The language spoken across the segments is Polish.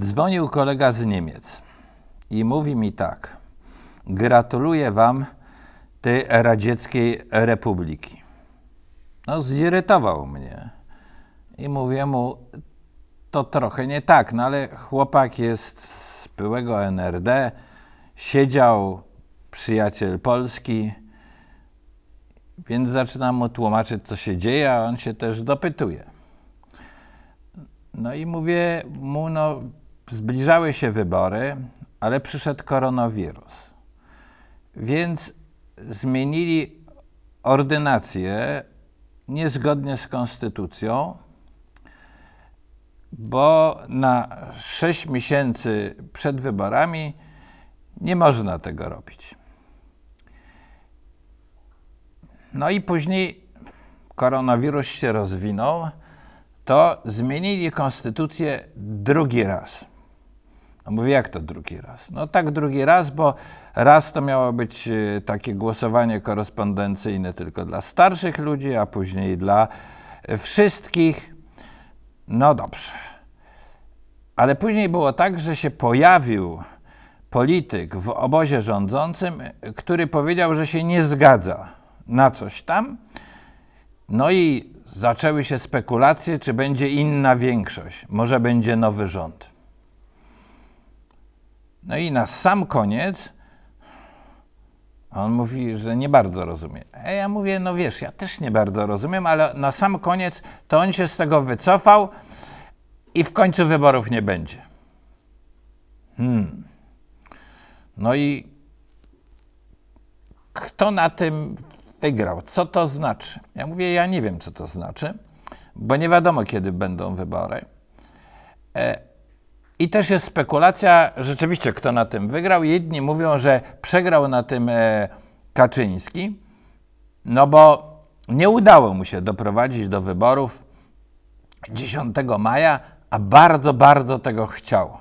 Dzwonił kolega z Niemiec i mówi mi tak: Gratuluję wam tej radzieckiej republiki. No, zirytował mnie. I mówię mu, to trochę nie tak, no ale chłopak jest z byłego NRD, siedział przyjaciel Polski, więc zaczynam mu tłumaczyć, co się dzieje, a on się też dopytuje. No i mówię mu, no zbliżały się wybory, ale przyszedł koronawirus. Więc zmienili ordynację niezgodnie z konstytucją, bo na 6 miesięcy przed wyborami nie można tego robić. No i później koronawirus się rozwinął, to zmienili konstytucję drugi raz. No mówię, jak to drugi raz? No tak drugi raz, bo raz to miało być y, takie głosowanie korespondencyjne tylko dla starszych ludzi, a później dla y, wszystkich. No dobrze. Ale później było tak, że się pojawił polityk w obozie rządzącym, który powiedział, że się nie zgadza na coś tam. No i zaczęły się spekulacje, czy będzie inna większość, może będzie nowy rząd. No i na sam koniec on mówi, że nie bardzo rozumie. A ja mówię, no wiesz, ja też nie bardzo rozumiem, ale na sam koniec to on się z tego wycofał i w końcu wyborów nie będzie. Hmm. No i kto na tym wygrał? Co to znaczy? Ja mówię, ja nie wiem, co to znaczy, bo nie wiadomo, kiedy będą wybory. E i też jest spekulacja, rzeczywiście, kto na tym wygrał. Jedni mówią, że przegrał na tym e, Kaczyński, no bo nie udało mu się doprowadzić do wyborów 10 maja, a bardzo, bardzo tego chciał.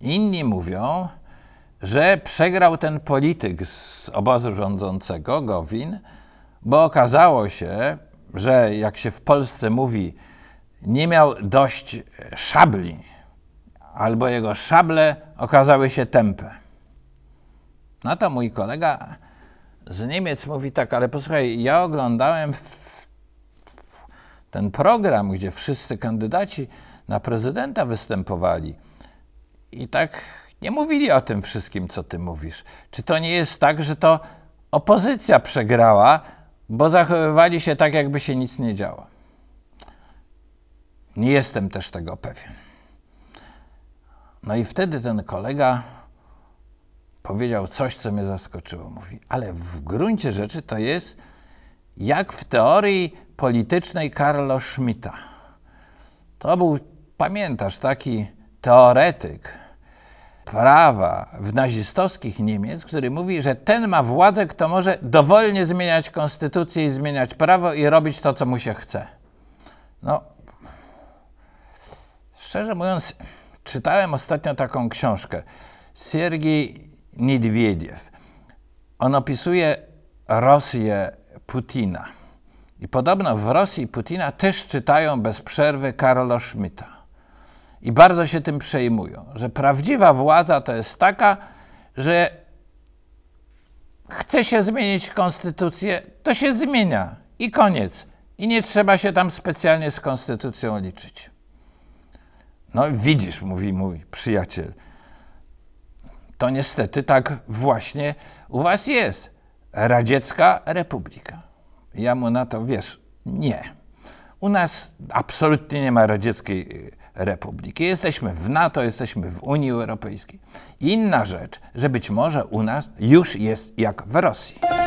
Inni mówią, że przegrał ten polityk z obozu rządzącego, Gowin, bo okazało się, że jak się w Polsce mówi, nie miał dość e, szabli, albo jego szable okazały się tępe. No to mój kolega z Niemiec mówi tak, ale posłuchaj, ja oglądałem ten program, gdzie wszyscy kandydaci na prezydenta występowali i tak nie mówili o tym wszystkim, co ty mówisz. Czy to nie jest tak, że to opozycja przegrała, bo zachowywali się tak, jakby się nic nie działo? Nie jestem też tego pewien. No i wtedy ten kolega powiedział coś, co mnie zaskoczyło. Mówi, ale w gruncie rzeczy to jest jak w teorii politycznej Karlo Schmidta. To był, pamiętasz, taki teoretyk prawa w nazistowskich Niemiec, który mówi, że ten ma władzę, kto może dowolnie zmieniać konstytucję i zmieniać prawo i robić to, co mu się chce. No, Szczerze mówiąc, czytałem ostatnio taką książkę. Siergiej Niedwiediew. On opisuje Rosję Putina. I podobno w Rosji Putina też czytają bez przerwy Karola Schmidta. I bardzo się tym przejmują, że prawdziwa władza to jest taka, że chce się zmienić konstytucję, to się zmienia i koniec. I nie trzeba się tam specjalnie z konstytucją liczyć. No widzisz, mówi mój przyjaciel, to niestety tak właśnie u was jest. Radziecka Republika. Ja mu na to wiesz, nie. U nas absolutnie nie ma radzieckiej e, republiki. Jesteśmy w NATO, jesteśmy w Unii Europejskiej. Inna rzecz, że być może u nas już jest jak w Rosji.